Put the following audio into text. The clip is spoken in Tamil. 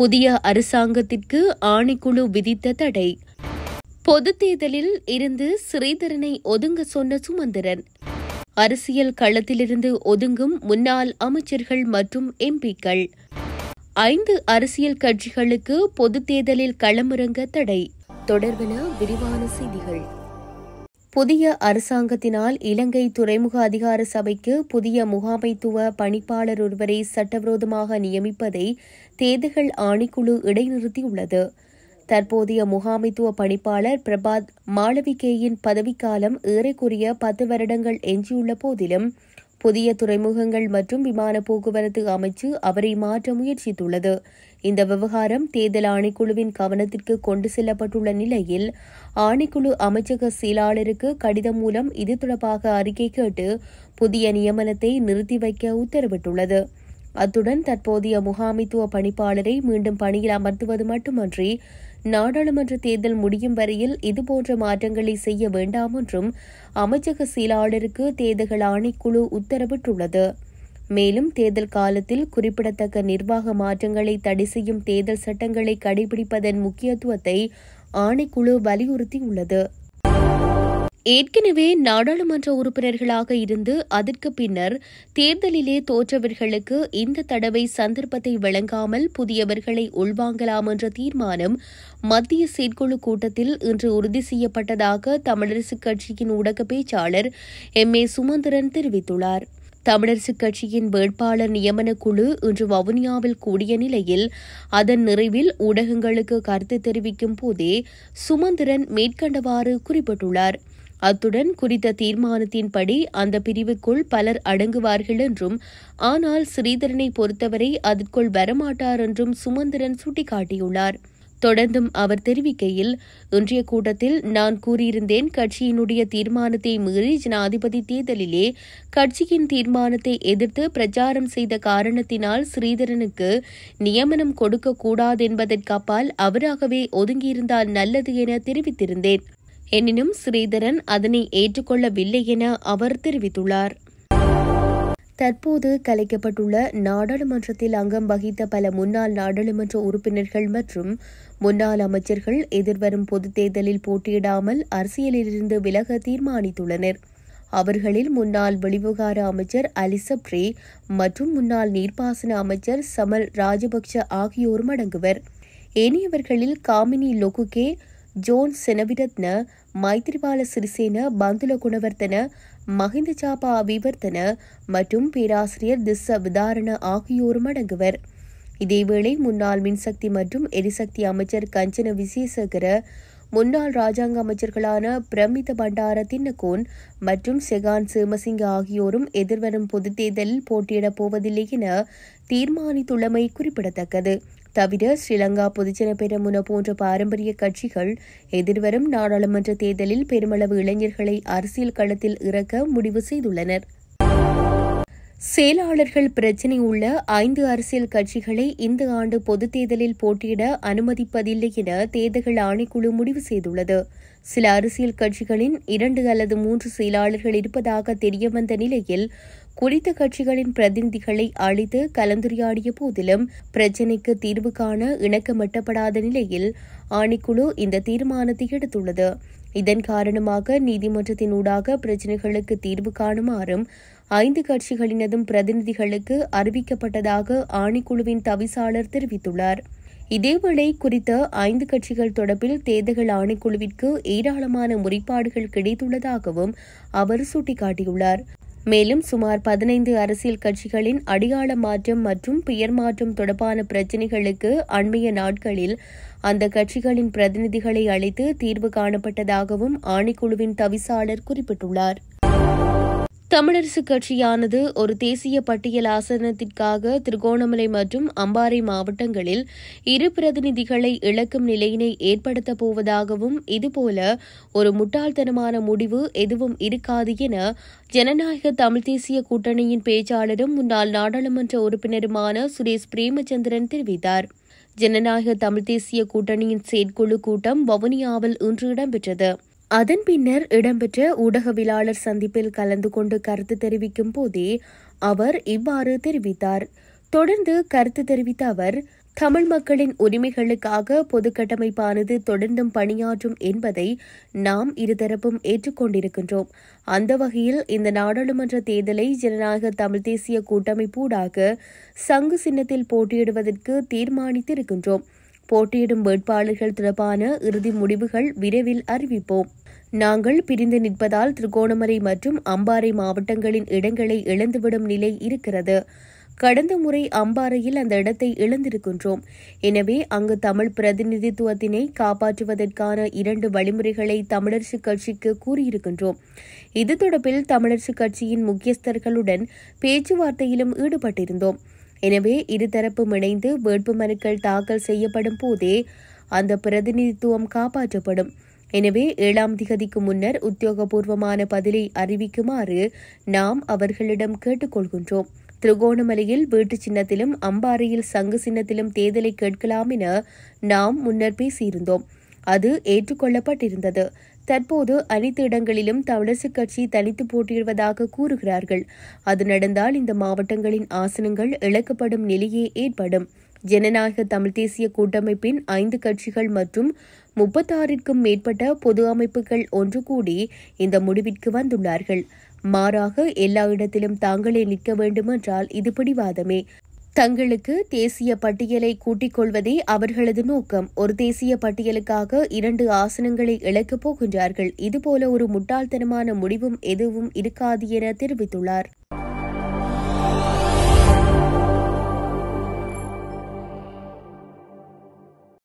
புதிய அரசாங்கத்திற்கு ஆணைக்குழு விதித்த தடை பொது தேர்தலில் இருந்து ஸ்ரீதரனை ஒதுங்க சொன்ன சுமந்திரன் அரசியல் களத்திலிருந்து ஒதுங்கும் முன்னாள் அமைச்சர்கள் மற்றும் எம்பிக்கள் ஐந்து அரசியல் கட்சிகளுக்கு பொது தேர்தலில் களமிறங்க தடை தொடர்பென விரிவான செய்திகள் புதிய அரசாங்கத்தினால் இலங்கை துறைமுக அதிகார சபைக்கு புதிய முகாமைத்துவ பணிப்பாளர் ஒருவரை சட்டவிரோதமாக நியமிப்பதை தேதுகள் ஆணைக்குழு இடைநிறுத்தியுள்ளது தற்போதைய முகாமைத்துவ பணிப்பாளர் பிரபாத் மாளவிகேயின் பதவிக்காலம் ஏறைக்குரிய பத்து வருடங்கள் எஞ்சியுள்ள போதிலும் புதிய துறைமுகங்கள் மற்றும் விமான போக்குவரத்து அமைச்சு அவரை மாற்ற முயற்சித்துள்ளது இந்த விவகாரம் தேர்தல் ஆணைக்குழுவின் கவனத்திற்கு கொண்டு செல்லப்பட்டுள்ள நிலையில் ஆணைக்குழு அமைச்சக செயலாளருக்கு கடிதம் மூலம் இது தொடர்பாக அறிக்கை கேட்டு புதிய நியமனத்தை நிறுத்தி வைக்க உத்தரவிட்டுள்ளது அத்துடன் தற்போதைய முகாமைத்துவ பணிப்பாளரை மீண்டும் பணியில் அமர்த்துவது மட்டுமன்றி நாடாளுமன்ற தேர்தல் முடியும் வரையில் இதுபோன்ற மாற்றங்களை செய்ய வேண்டாம் என்றும் அமைச்சக செயலாளருக்கு தேர்தல் ஆணைக்குழு உத்தரவிட்டுள்ளது மேலும் தேர்தல் காலத்தில் குறிப்பிடத்தக்க நிர்வாக மாற்றங்களை தடை செய்யும் தேர்தல் சட்டங்களை கடைபிடிப்பதன் முக்கியத்துவத்தை ஆணைக்குழு வலியுறுத்தியுள்ளது ஏற்கனவே நாடாளுமன்ற உறுப்பினர்களாக இருந்து அதற்கு பின்னர் தேர்தலிலே தோற்றவர்களுக்கு இந்த தடவை சந்தர்ப்பத்தை வழங்காமல் புதியவர்களை உள்வாங்கலாம் என்ற தீர்மானம் மத்திய செயற்குழு கூட்டத்தில் இன்று உறுதி செய்யப்பட்டதாக தமிழரசுக் கட்சியின் ஊடக பேச்சாளர் எம் ஏ சுமந்திரன் தெரிவித்துள்ளார் தமிழரசுக் கட்சியின் வேட்பாளர் நியமன குழு இன்று வவுனியாவில் கூடிய நிலையில் அதன் நிறைவில் ஊடகங்களுக்கு கருத்து தெரிவிக்கும் போதே சுமந்திரன் மேற்கண்டவாறு குறிப்பிட்டுள்ளாா் அத்துடன் குறித்த தீர்மானத்தின்படி அந்த பிரிவுக்குள் பலர் அடங்குவார்கள் என்றும் ஆனால் ஸ்ரீதரனை பொறுத்தவரை அதற்குள் வரமாட்டார் என்றும் சுமந்திரன் சுட்டிக்காட்டியுள்ளார் தொடர்ந்தும் அவர் தெரிவிக்கையில் இன்றைய கூட்டத்தில் நான் கூறியிருந்தேன் கட்சியினுடைய தீர்மானத்தை மீறி ஜனாதிபதி தேர்தலிலே கட்சியின் தீர்மானத்தை எதிர்த்து பிரச்சாரம் செய்த காரணத்தினால் ஸ்ரீதரனுக்கு நியமனம் கொடுக்கக்கூடாது என்பதற்கப்பால் அவராகவே ஒதுங்கியிருந்தால் நல்லது என தெரிவித்திருந்தேன் எனினும் ஸ்ரீதரன் அதனை ஏற்றுக்கொள்ளவில்லை என அவர் தெரிவித்துள்ளார் தற்போது கலைக்கப்பட்டுள்ள நாடாளுமன்றத்தில் அங்கம் வகித்த பல முன்னாள் நாடாளுமன்ற உறுப்பினர்கள் மற்றும் முன்னாள் அமைச்சர்கள் எதிர்வரும் பொதுத் தேர்தலில் போட்டியிடாமல் அரசியலிலிருந்து விலக தீர்மானித்துள்ளனர் அவர்களில் முன்னாள் வெளிவிவகார அமைச்சர் அலிசப்ரே மற்றும் முன்னாள் நீர்ப்பாசன அமைச்சர் சமல் ராஜபக்ஷ ஆகியோரும் அடங்குவர் ஏனையவர்களில் காமினி லொகுகே ஜோன் செனவிரத்ன மைத்திரிபால சிறிசேன பந்துல குணவர்த்தன மஹிந்த சாபா விவர்த்தன மற்றும் பேராசிரியர் திஸ்ஸ விதாரண ஆகியோரும் அடங்குவர் இதேவேளை முன்னாள் மின்சக்தி மற்றும் எரிசக்தி அமைச்சர் கஞ்சன விசேசகர முன்னாள் ராஜாங்க அமைச்சர்களான பிரமித பண்டார தின்னகோன் மற்றும் செகான் சேமசிங்க ஆகியோரும் எதிர்வரும் பொதுத் தேர்தலில் போட்டியிடப் போவதில்லை என தீர்மானித்துள்ளமை குறிப்பிடத்தக்கது தவிர ஸ்ரீலங்கா பொதுஜன பெருமுன போன்ற பாரம்பரிய கட்சிகள் எதிர்வரும் நாடாளுமன்ற தேர்தலில் பெருமளவு இளைஞர்களை அரசியல் களத்தில் இறக்க முடிவு செய்துள்ளனர் செயலாளர்கள் பிரச்சினை உள்ள ஐந்து அரசியல் கட்சிகளை இந்த ஆண்டு பொதுத் தேர்தலில் போட்டியிட அனுமதிப்பதில்லை என தேர்தல் ஆணைக்குழு முடிவு செய்துள்ளது சில அரசியல் கட்சிகளின் இரண்டு அல்லது மூன்று செயலாளர்கள் இருப்பதாக தெரியவந்த நிலையில் குறித்த கட்சிகளின் பிரதிநிதிகளை அழைத்து கலந்துரையாடிய போதிலும் பிரச்சினைக்கு தீர்வு காண இணக்கமட்டப்படாத நிலையில் ஆணைக்குழு இந்த தீர்மானத்தை எடுத்துள்ளது இதன் காரணமாக நீதிமன்றத்தினூடாக பிரச்சினைகளுக்கு தீர்வு காணுமாறும் ஐந்து கட்சிகளினதும் பிரதிநிதிகளுக்கு அறிவிக்கப்பட்டதாக ஆணைக்குழுவின் தவிசாளர் தெரிவித்துள்ளார் இதேவேளை குறித்த ஐந்து கட்சிகள் தொடர்பில் தேர்தல் ஆணைக்குழுவிற்கு ஏராளமான முறைப்பாடுகள் கிடைத்துள்ளதாகவும் அவர் சுட்டிக்காட்டியுள்ளார் மேலும் சுமார் பதினைந்து அரசியல் கட்சிகளின் அடியாள மாற்றம் மற்றும் பெயர் மாற்றம் தொடர்பான பிரச்சினைகளுக்கு அண்மைய நாட்களில் அந்த கட்சிகளின் பிரதிநிதிகளை அழைத்து தீர்வு காணப்பட்டதாகவும் ஆணைக்குழுவின் தவிசாளர் குறிப்பிட்டுள்ளார் தமிழரசுக் கட்சியானது ஒரு தேசிய பட்டியல் ஆசனத்திற்காக திருகோணமலை மற்றும் அம்பாறை மாவட்டங்களில் இரு பிரதிநிதிகளை இழக்கும் நிலையினை ஏற்படுத்தப் போவதாகவும் இதுபோல ஒரு முட்டாள்தனமான முடிவு எதுவும் இருக்காது என ஜனநாயக தமிழ் தேசிய கூட்டணியின் பேச்சாளரும் முன்னாள் நாடாளுமன்ற உறுப்பினருமான சுரேஷ் பிரேமச்சந்திரன் தெரிவித்தார் ஜனநாயக தமிழ் தேசிய கூட்டணியின் செயற்குழு கூட்டம் வவுனியாவில் இன்று இடம்பெற்றது அதன் பின்னர் இடம்பெற்ற ஊடகவியலாளர் சந்திப்பில் கலந்து கொண்டு கருத்து தெரிவிக்கும் போதே அவர் இவ்வாறு தெரிவித்தார் தொடர்ந்து கருத்து தெரிவித்த அவர் தமிழ் மக்களின் உரிமைகளுக்காக பொதுக்கட்டமைப்பானது தொடர்ந்தும் பணியாற்றும் என்பதை நாம் இருதரப்பும் ஏற்றுக்கொண்டிருக்கின்றோம் அந்த வகையில் இந்த நாடாளுமன்ற தேர்தலை ஜனநாயக தமிழ் தேசிய கூட்டமைப்பூடாக சங்கு சின்னத்தில் போட்டியிடுவதற்கு தீர்மானித்திருக்கின்றோம் போட்டியிடும் வேட்பாளர்கள் தொடர்பான இறுதி முடிவுகள் விரைவில் அறிவிப்போம் நாங்கள் பிரிந்து நிற்பதால் திருகோணமலை மற்றும் அம்பாறை மாவட்டங்களின் இடங்களை இழந்துவிடும் நிலை இருக்கிறது கடந்த முறை அம்பாறையில் அந்த இடத்தை இழந்திருக்கின்றோம் எனவே அங்கு தமிழ் பிரதிநிதித்துவத்தினை காப்பாற்றுவதற்கான இரண்டு வழிமுறைகளை தமிழரசு கட்சிக்கு கூறியிருக்கின்றோம் இது தொடர்பில் தமிழரசு கட்சியின் முக்கியஸ்தர்களுடன் பேச்சுவார்த்தையிலும் ஈடுபட்டிருந்தோம் எனவே இருதரப்பும் இணைந்து வேட்புமனுக்கள் தாக்கல் செய்யப்படும் போதே அந்த பிரதிநிதித்துவம் காப்பாற்றப்படும் எனவே ஏழாம் திகதிக்கு முன்னர் உத்தியோகபூர்வமான பதிலை அறிவிக்குமாறு நாம் அவர்களிடம் கேட்டுக்கொள்கின்றோம் திருகோணமலையில் வீட்டு சின்னத்திலும் அம்பாறையில் சங்கு சின்னத்திலும் தேர்தலை கேட்கலாம் என நாம் முன்னர் பேசியிருந்தோம் அது ஏற்றுக்கொள்ளப்பட்டிருந்தது தற்போது அனைத்து இடங்களிலும் தமிழரசு கட்சி தனித்து போட்டியிடுவதாக கூறுகிறார்கள் அது நடந்தால் இந்த மாவட்டங்களின் ஆசனங்கள் இழக்கப்படும் நிலையே ஏற்படும் ஜனநாயக தமிழ்த் தேசிய கூட்டமைப்பின் ஐந்து கட்சிகள் மற்றும் முப்பத்தாறிற்கும் மேற்பட்ட பொது அமைப்புகள் ஒன்று கூடி இந்த முடிவிற்கு வந்துள்ளார்கள் மாறாக எல்லா இடத்திலும் தாங்களே நிற்க வேண்டுமென்றால் இது பிடிவாதமே தங்களுக்கு தேசிய பட்டியலை கூட்டிக் கொள்வதே அவர்களது நோக்கம் ஒரு தேசிய பட்டியலுக்காக இரண்டு ஆசனங்களை இழக்கப் போகின்றார்கள் இதுபோல ஒரு முட்டாள்தனமான முடிவும் எதுவும் இருக்காது என தெரிவித்துள்ளார்